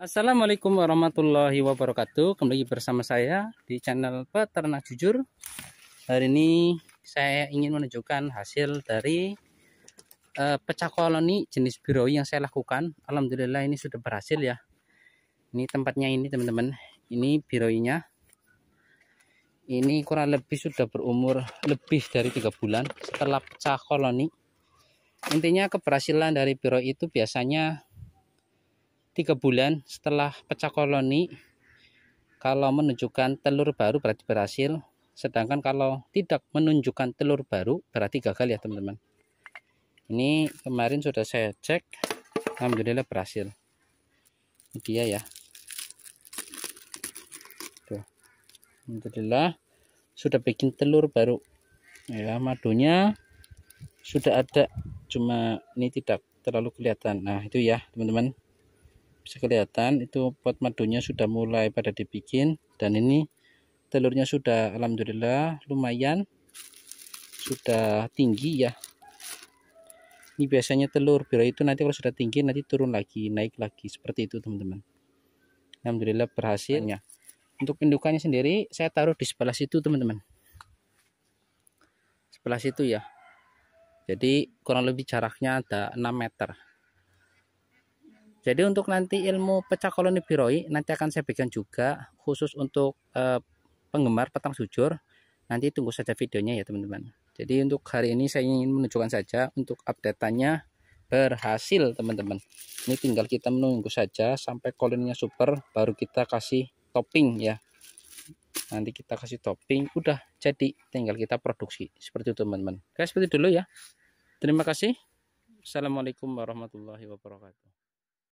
Assalamualaikum warahmatullahi wabarakatuh Kembali bersama saya di channel Peternak Jujur Hari ini saya ingin menunjukkan hasil dari uh, pecah koloni jenis biroi yang saya lakukan Alhamdulillah ini sudah berhasil ya Ini tempatnya ini teman-teman Ini biroinya Ini kurang lebih sudah berumur lebih dari 3 bulan setelah pecah koloni Intinya keberhasilan dari biroi itu biasanya tiga bulan setelah pecah koloni kalau menunjukkan telur baru berarti berhasil sedangkan kalau tidak menunjukkan telur baru berarti gagal ya teman-teman ini kemarin sudah saya cek Alhamdulillah berhasil ini dia ya Tuh. Alhamdulillah sudah bikin telur baru ya madunya sudah ada cuma ini tidak terlalu kelihatan nah itu ya teman-teman bisa kelihatan itu pot madunya sudah mulai pada dibikin dan ini telurnya sudah alhamdulillah lumayan sudah tinggi ya ini biasanya telur biru itu nanti kalau sudah tinggi nanti turun lagi naik lagi seperti itu teman-teman alhamdulillah berhasilnya untuk indukannya sendiri saya taruh di sebelah situ teman-teman sebelah situ ya jadi kurang lebih jaraknya ada 6 meter jadi untuk nanti ilmu pecah koloni biroi nanti akan saya berikan juga khusus untuk eh, penggemar petang sujur. Nanti tunggu saja videonya ya teman-teman. Jadi untuk hari ini saya ingin menunjukkan saja untuk update-annya berhasil teman-teman. Ini tinggal kita menunggu saja sampai koloninya super baru kita kasih topping ya. Nanti kita kasih topping udah jadi tinggal kita produksi seperti itu teman-teman. Oke seperti dulu ya. Terima kasih. Assalamualaikum warahmatullahi wabarakatuh.